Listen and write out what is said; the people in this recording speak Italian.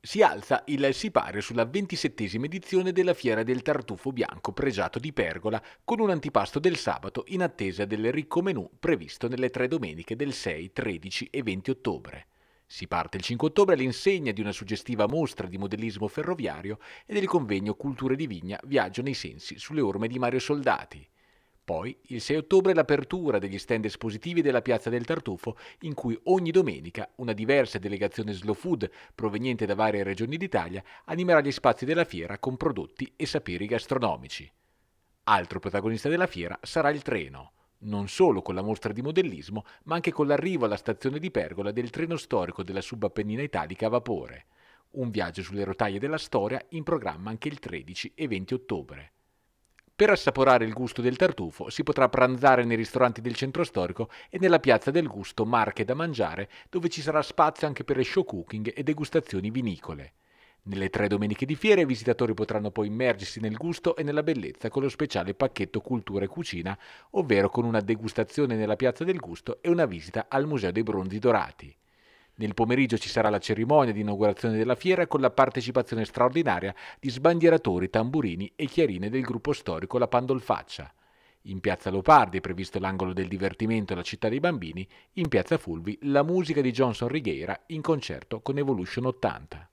si alza il sipario sulla ventisettesima edizione della Fiera del Tartufo Bianco pregiato di Pergola con un antipasto del sabato in attesa del ricco menù previsto nelle tre domeniche del 6, 13 e 20 ottobre. Si parte il 5 ottobre all'insegna di una suggestiva mostra di modellismo ferroviario e del convegno Culture di Vigna Viaggio nei Sensi sulle orme di Mario Soldati. Poi, il 6 ottobre, l'apertura degli stand espositivi della Piazza del Tartufo, in cui ogni domenica una diversa delegazione slow food proveniente da varie regioni d'Italia animerà gli spazi della fiera con prodotti e saperi gastronomici. Altro protagonista della fiera sarà il treno non solo con la mostra di modellismo, ma anche con l'arrivo alla stazione di Pergola del treno storico della subappennina italica a vapore. Un viaggio sulle rotaie della storia in programma anche il 13 e 20 ottobre. Per assaporare il gusto del tartufo si potrà pranzare nei ristoranti del centro storico e nella piazza del gusto Marche da mangiare, dove ci sarà spazio anche per show cooking e degustazioni vinicole. Nelle tre domeniche di fiera i visitatori potranno poi immergersi nel gusto e nella bellezza con lo speciale pacchetto Cultura e Cucina, ovvero con una degustazione nella Piazza del Gusto e una visita al Museo dei Bronzi Dorati. Nel pomeriggio ci sarà la cerimonia di inaugurazione della fiera con la partecipazione straordinaria di sbandieratori, tamburini e chiarine del gruppo storico La Pandolfaccia. In piazza Lopardi è previsto l'angolo del divertimento La città dei bambini, in piazza Fulvi la musica di Johnson Righeira in concerto con Evolution 80.